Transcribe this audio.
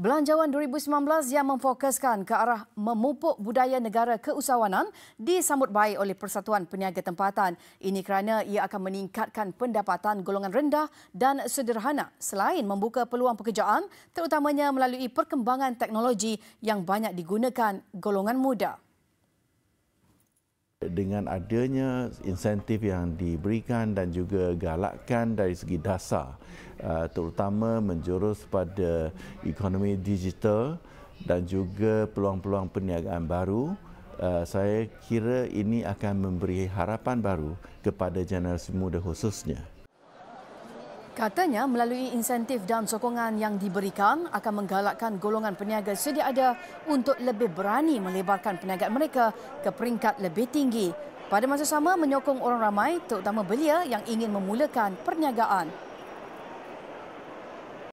Belanjawan 2019 yang memfokuskan ke arah memupuk budaya negara keusahawanan disambut baik oleh Persatuan Peniaga Tempatan. Ini kerana ia akan meningkatkan pendapatan golongan rendah dan sederhana selain membuka peluang pekerjaan terutamanya melalui perkembangan teknologi yang banyak digunakan golongan muda dengan adanya insentif yang diberikan dan juga galakkan dari segi dasar uh, terutama menjurus pada ekonomi digital dan juga peluang-peluang perniagaan baru uh, saya kira ini akan memberi harapan baru kepada generasi muda khususnya Katanya melalui insentif dan sokongan yang diberikan akan menggalakkan golongan peniaga sedia ada untuk lebih berani melebarkan peniagaan mereka ke peringkat lebih tinggi. Pada masa sama menyokong orang ramai terutama belia yang ingin memulakan perniagaan.